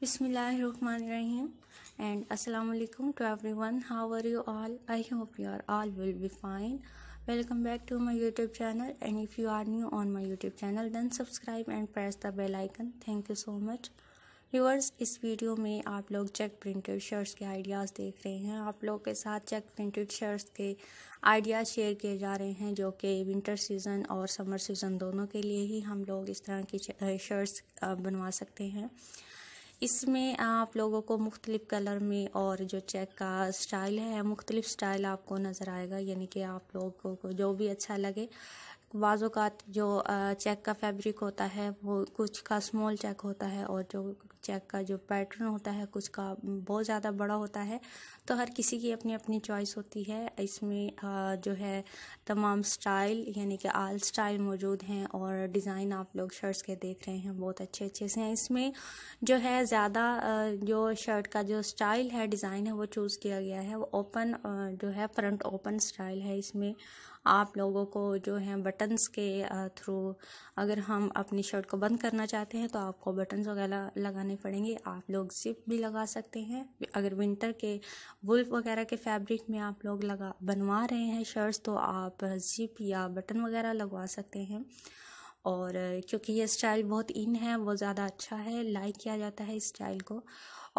बिसमिल्ल रन रहीम एंड असलकम to everyone how are you all I hope you are all will be fine welcome back to my YouTube channel and if you are new on my YouTube channel done subscribe and press the bell icon thank you so much viewers इस वीडियो में आप लोग check printed shirts के ideas देख रहे हैं आप लोगों के साथ चेक प्रिंटेड शर्ट्स के आइडियाज़ शेयर किए जा रहे हैं जो कि विंटर सीज़न और समर सीज़न दोनों के लिए ही हम लोग इस तरह की शर्ट्स बनवा सकते हैं इसमें आप लोगों को मुख्तलिफ़ कलर में और जो चेक का स्टाइल है मुख्तलिफ़ स्टाइल आपको नज़र आएगा यानी कि आप लोगों को जो भी अच्छा लगे बाज़ात जो चेक का फैब्रिक होता है वो कुछ का स्मॉल चेक होता है और जो चेक का जो पैटर्न होता है कुछ का बहुत ज़्यादा बड़ा होता है तो हर किसी की अपनी अपनी चॉइस होती है इसमें जो है तमाम स्टाइल यानी कि आल स्टाइल मौजूद हैं और डिज़ाइन आप लोग शर्ट्स के देख रहे हैं बहुत अच्छे अच्छे से हैं इसमें जो है ज़्यादा जो शर्ट का जो स्टाइल है डिज़ाइन है वो चूज़ किया गया है वो ओपन जो है फ्रंट ओपन स्टाइल है इसमें आप लोगों को जो है बटन्स के थ्रू अगर हम अपनी शर्ट को बंद करना चाहते हैं तो आपको बटन्स वगैरह लगाने पड़ेंगे आप लोग जिप भी लगा सकते हैं अगर विंटर के वुल्फ वगैरह के फैब्रिक में आप लोग लगा बनवा रहे हैं शर्ट्स तो आप जिप या बटन वगैरह लगवा सकते हैं और क्योंकि ये स्टाइल बहुत इन है बहुत ज़्यादा अच्छा है लाइक किया जाता है इस स्टाइल को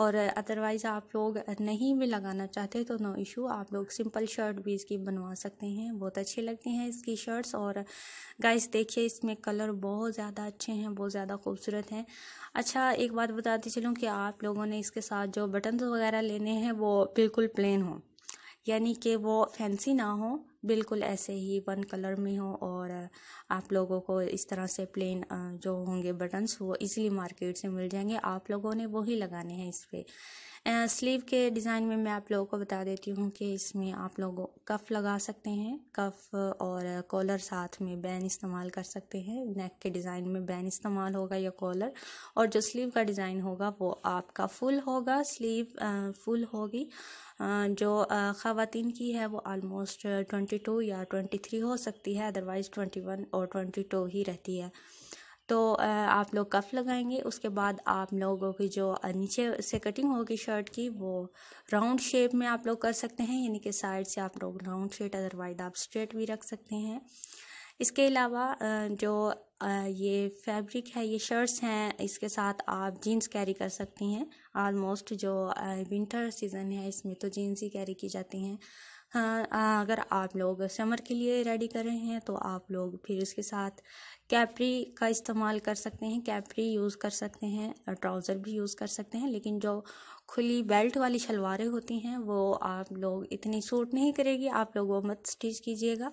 और अदरवाइज़ आप लोग नहीं भी लगाना चाहते तो नो इशू आप लोग सिंपल शर्ट भी इसकी बनवा सकते हैं बहुत अच्छे लगते हैं इसकी शर्ट्स और गाइस देखिए इसमें कलर बहुत ज़्यादा अच्छे हैं बहुत ज़्यादा खूबसूरत हैं अच्छा एक बात बताती चलूँ कि आप लोगों ने इसके साथ जो बटन वगैरह लेने हैं वो बिल्कुल प्लेन हों यानी कि वो फैंसी ना हो बिल्कुल ऐसे ही वन कलर में हो और आप लोगों को इस तरह से प्लेन जो होंगे बटन्स वो इजीली मार्केट से मिल जाएंगे आप लोगों ने वही लगाने हैं इस पर स्लीव के डिज़ाइन में मैं आप लोगों को बता देती हूँ कि इसमें आप लोग कफ लगा सकते हैं कफ और कॉलर साथ में बैन इस्तेमाल कर सकते हैं नेक के डिज़ाइन में बैन इस्तेमाल होगा या कॉलर और जो स्लीव का डिज़ाइन होगा वो आपका फुल होगा स्लीव फुल होगी जो ख़वातीन की है वो आलमोस्ट ट्वेंटी टू या ट्वेंटी थ्री हो सकती है अदरवाइज़ ट्वेंटी वन और ट्वेंटी टू ही रहती है तो आप लोग कफ लगाएंगे उसके बाद आप लोगों की जो नीचे से कटिंग होगी शर्ट की वो राउंड शेप में आप लोग कर सकते हैं यानी कि साइड से आप लोग राउंड शेट अदरवाइज आप स्ट्रेट भी रख सकते हैं इसके अलावा जो ये फैब्रिक है ये शर्ट्स हैं इसके साथ आप जीन्स कैरी कर सकती हैं आलमोस्ट जो विंटर सीज़न है इसमें तो जीन्स ही कैरी की जाती हैं हाँ, हाँ, अगर आप लोग समर के लिए रेडी कर रहे हैं तो आप लोग फिर इसके साथ कैपरी का इस्तेमाल कर सकते हैं कैपरी यूज़ कर सकते हैं ट्राउज़र भी यूज़ कर सकते हैं लेकिन जो खुली बेल्ट वाली शलवारें होती हैं वो आप लोग इतनी सूट नहीं करेगी आप लोग वो मत स्टिच कीजिएगा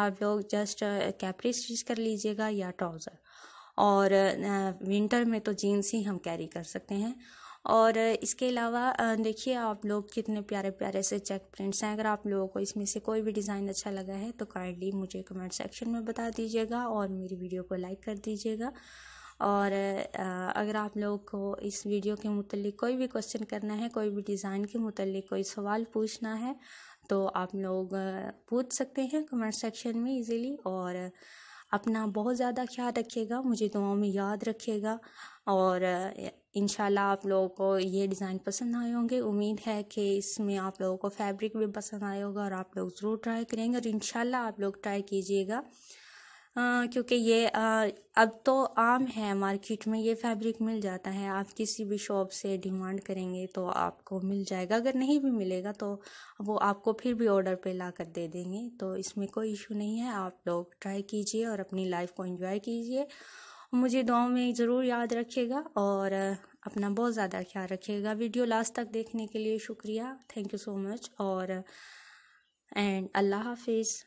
आप लोग जस्ट कैपरी स्टिच कर लीजिएगा या ट्राउज़र और विंटर में तो जीन्स ही हम कैरी कर सकते हैं और इसके अलावा देखिए आप लोग कितने प्यारे प्यारे से चेक प्रिंट्स हैं अगर आप लोगों को इसमें से कोई भी डिज़ाइन अच्छा लगा है तो काइंडली मुझे कमेंट सेक्शन में बता दीजिएगा और मेरी वीडियो को लाइक कर दीजिएगा और अगर आप लोगों को इस वीडियो के मुतलिक कोई भी क्वेश्चन करना है कोई भी डिज़ाइन के मुतलिक कोई सवाल पूछना है तो आप लोग पूछ सकते हैं कमेंट सेक्शन में इजीली और अपना बहुत ज़्यादा ख्याल रखिएगा मुझे दुआओं में याद रखिएगा और इन आप लोगों को ये डिज़ाइन पसंद आए होंगे उम्मीद है कि इसमें आप लोगों को फैब्रिक भी पसंद आए होगा और आप लोग ज़रूर ट्राई करेंगे और इन आप लोग ट्राई कीजिएगा हाँ, क्योंकि ये आ, अब तो आम है मार्केट में ये फैब्रिक मिल जाता है आप किसी भी शॉप से डिमांड करेंगे तो आपको मिल जाएगा अगर नहीं भी मिलेगा तो वो आपको फिर भी ऑर्डर पे ला कर दे देंगे तो इसमें कोई इशू नहीं है आप लोग ट्राई कीजिए और अपनी लाइफ को एंजॉय कीजिए मुझे दुआ में ज़रूर याद रखिएगा और अपना बहुत ज़्यादा ख्याल रखिएगा वीडियो लास्ट तक देखने के लिए शुक्रिया थैंक यू सो मच और एंड अल्लाह हाफिज़